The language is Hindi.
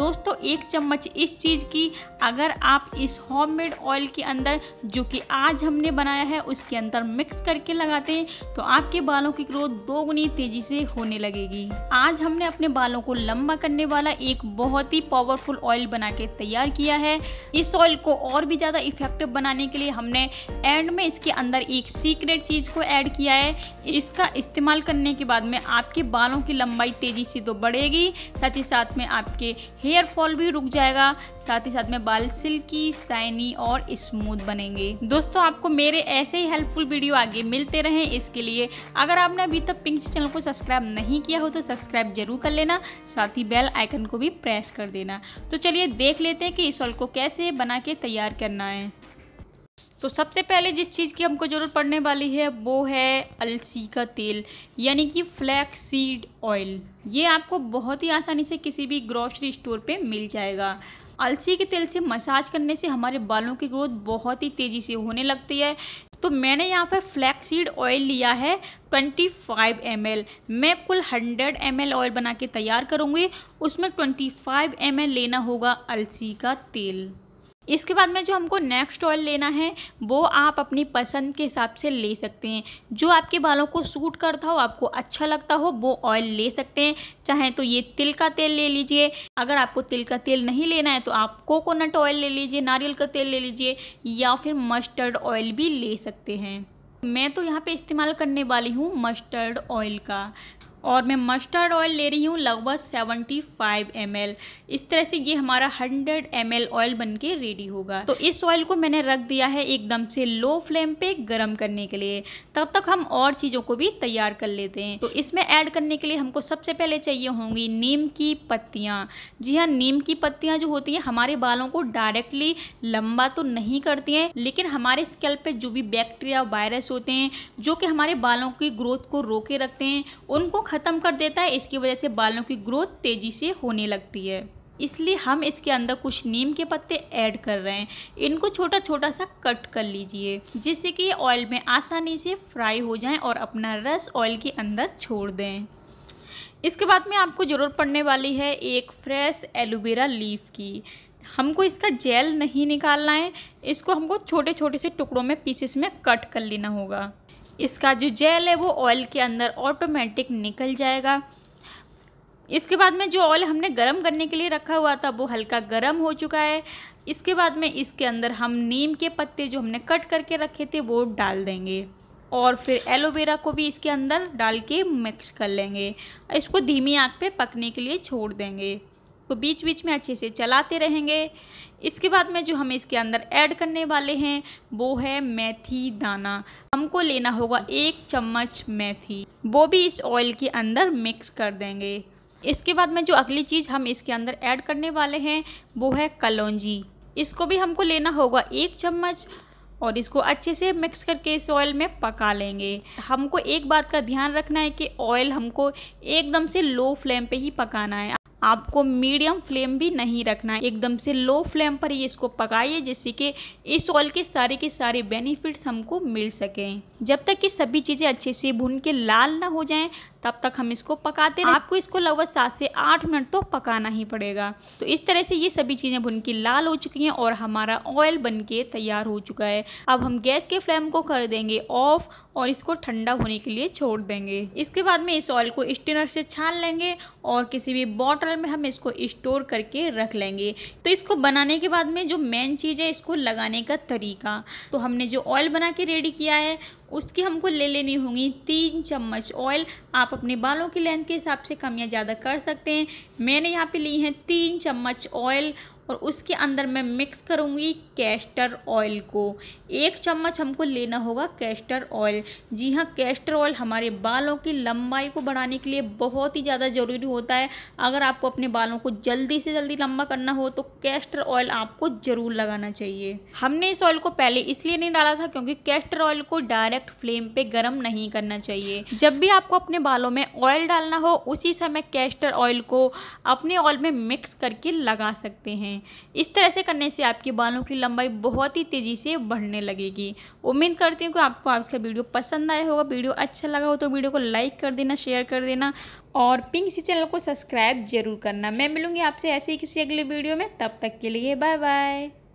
दोस्तों एक चम्मच इस चीज़ की अगर आप इस होममेड ऑयल के अंदर जो कि आज हमने बनाया है उसके अंदर मिक्स करके लगाते हैं तो आपके बालों की ग्रोथ दोगुनी तेज़ी से होने लगेगी आज हमने अपने बालों को लंबा करने वाला एक बहुत ही पावरफुल ऑयल बना के तैयार किया है इस ऑयल को और भी ज़्यादा इफेक्टिव बनाने के लिए हमने एंड में इसके अंदर एक सीक्रेट चीज़ को ऐड किया है इसका इस्तेमाल करने के बाद में आपके बालों की लंबाई तेज़ी से तो बढ़ेगी साथ ही साथ में आपके हेयर हेयर फॉल भी रुक जाएगा साथ ही साथ में बाल सिल्की शाइनी और स्मूथ बनेंगे दोस्तों आपको मेरे ऐसे ही हेल्पफुल वीडियो आगे मिलते रहें इसके लिए अगर आपने अभी तक पिंक चैनल को सब्सक्राइब नहीं किया हो तो सब्सक्राइब जरूर कर लेना साथ ही बेल आइकन को भी प्रेस कर देना तो चलिए देख लेते हैं कि इस ऑल को कैसे बना के तैयार करना है तो सबसे पहले जिस चीज़ की हमको ज़रूरत पड़ने वाली है वो है अलसी का तेल यानी कि फ्लैक्स सीड ऑयल ये आपको बहुत ही आसानी से किसी भी ग्रॉसरी स्टोर पे मिल जाएगा अलसी के तेल से मसाज करने से हमारे बालों की ग्रोथ बहुत ही तेज़ी से होने लगती है तो मैंने यहाँ पर फ्लैक्सीड ऑयल लिया है 25 एम मैं कुल 100 एम ऑयल बना के तैयार करूँगी उसमें 25 एम लेना होगा अलसी का तेल इसके बाद में जो हमको नेक्स्ट ऑयल लेना है वो आप अपनी पसंद के हिसाब से ले सकते हैं जो आपके बालों को सूट करता हो आपको अच्छा लगता हो वो ऑयल ले सकते हैं चाहे तो ये तिल का तेल ले लीजिए अगर आपको तिल का तेल नहीं लेना है तो आप कोकोनट ऑयल ले लीजिए नारियल का तेल ले लीजिए या फिर मस्टर्ड ऑयल भी ले सकते हैं मैं तो यहाँ पे इस्तेमाल करने वाली हूँ मस्टर्ड ऑयल का और मैं मस्टर्ड ऑयल ले रही हूँ लगभग 75 एम इस तरह से ये हमारा 100 एम ऑयल बन के रेडी होगा तो इस ऑयल को मैंने रख दिया है एकदम से लो फ्लेम पे गर्म करने के लिए तब तक हम और चीज़ों को भी तैयार कर लेते हैं तो इसमें ऐड करने के लिए हमको सबसे पहले चाहिए होंगी नीम की पत्तियाँ जी हाँ नीम की पत्तियाँ जो होती हैं हमारे बालों को डायरेक्टली लंबा तो नहीं करती हैं लेकिन हमारे स्कैल पर जो भी बैक्टीरिया वायरस होते हैं जो कि हमारे बालों की ग्रोथ को रोके रखते हैं उनको ख़त्म कर देता है इसकी वजह से बालों की ग्रोथ तेज़ी से होने लगती है इसलिए हम इसके अंदर कुछ नीम के पत्ते ऐड कर रहे हैं इनको छोटा छोटा सा कट कर लीजिए जिससे कि ये ऑयल में आसानी से फ्राई हो जाएं और अपना रस ऑयल के अंदर छोड़ दें इसके बाद में आपको ज़रूरत पड़ने वाली है एक फ्रेश एलोवेरा लीफ की हमको इसका जेल नहीं निकालना है इसको हमको छोटे छोटे से टुकड़ों में पीसेस में कट कर लेना होगा इसका जो जेल है वो ऑयल के अंदर ऑटोमेटिक निकल जाएगा इसके बाद में जो ऑयल हमने गर्म करने के लिए रखा हुआ था वो हल्का गर्म हो चुका है इसके बाद में इसके अंदर हम नीम के पत्ते जो हमने कट करके रखे थे वो डाल देंगे और फिर एलोवेरा को भी इसके अंदर डाल के मिक्स कर लेंगे इसको धीमी आंच पे पकने के लिए छोड़ देंगे को बीच बीच में अच्छे से चलाते रहेंगे इसके बाद में जो हमें इसके अंदर ऐड करने वाले हैं वो है मेथी दाना हमको लेना होगा एक चम्मच मेथी वो भी इस ऑयल के अंदर मिक्स कर देंगे इसके बाद में जो अगली चीज़ हम इसके अंदर ऐड करने वाले हैं वो है कलौजी इसको भी हमको लेना होगा एक चम्मच और इसको अच्छे से मिक्स करके इस ऑयल में पका लेंगे हमको एक बात का ध्यान रखना है कि ऑयल हमको एकदम से लो फ्लेम पे ही पकाना है आपको मीडियम फ्लेम भी नहीं रखना है एकदम से लो फ्लेम पर ही इसको पकाइए जिससे कि इस ऑयल के सारे के सारे बेनिफिट्स हमको मिल सकें जब तक कि सभी चीज़ें अच्छे से भून के लाल ना हो जाएं तब तक हम इसको पकाते रहे आपको इसको लगभग सात से आठ मिनट तो पकाना ही पड़ेगा तो इस तरह से ये सभी चीज़ें भुन के लाल हो चुकी हैं और हमारा ऑयल बन के तैयार हो चुका है अब हम गैस के फ्लेम को कर देंगे ऑफ और इसको ठंडा होने के लिए छोड़ देंगे इसके बाद में इस ऑयल को स्टिनर से छान लेंगे और किसी भी बॉटल में हम इसको स्टोर करके रख लेंगे तो इसको बनाने के बाद में जो मेन चीज़ है इसको लगाने का तरीका तो हमने जो ऑयल बना के रेडी किया है उसकी हमको ले लेनी होगी तीन चम्मच ऑयल आप आप अपने बालों की लेंथ के हिसाब से कम या ज़्यादा कर सकते हैं मैंने यहाँ पे ली है तीन चम्मच ऑयल और उसके अंदर मैं मिक्स करूँगी कैस्टर ऑयल को एक चम्मच हमको लेना होगा कैस्टर ऑयल जी हाँ कैस्टर ऑयल हमारे बालों की लंबाई को बढ़ाने के लिए बहुत ही ज़्यादा ज़रूरी होता है अगर आपको अपने बालों को जल्दी से जल्दी लंबा करना हो तो कैस्टर ऑयल आपको ज़रूर लगाना चाहिए हमने इस ऑयल को पहले इसलिए नहीं डाला था क्योंकि कैस्टर ऑयल को डायरेक्ट फ्लेम पर गर्म नहीं करना चाहिए जब भी आपको अपने बालों बालों में ऑयल डालना हो उसी समय कैस्टर ऑयल को अपने ऑयल में मिक्स करके लगा सकते हैं इस तरह से करने से आपके बालों की लंबाई बहुत ही तेज़ी से बढ़ने लगेगी उम्मीद करती हूँ कि आपको आज का वीडियो पसंद आया होगा वीडियो अच्छा लगा हो तो वीडियो को लाइक कर देना शेयर कर देना और पिंक सी चैनल को सब्सक्राइब जरूर करना मैं मिलूँगी आपसे ऐसे ही किसी अगले वीडियो में तब तक के लिए बाय बाय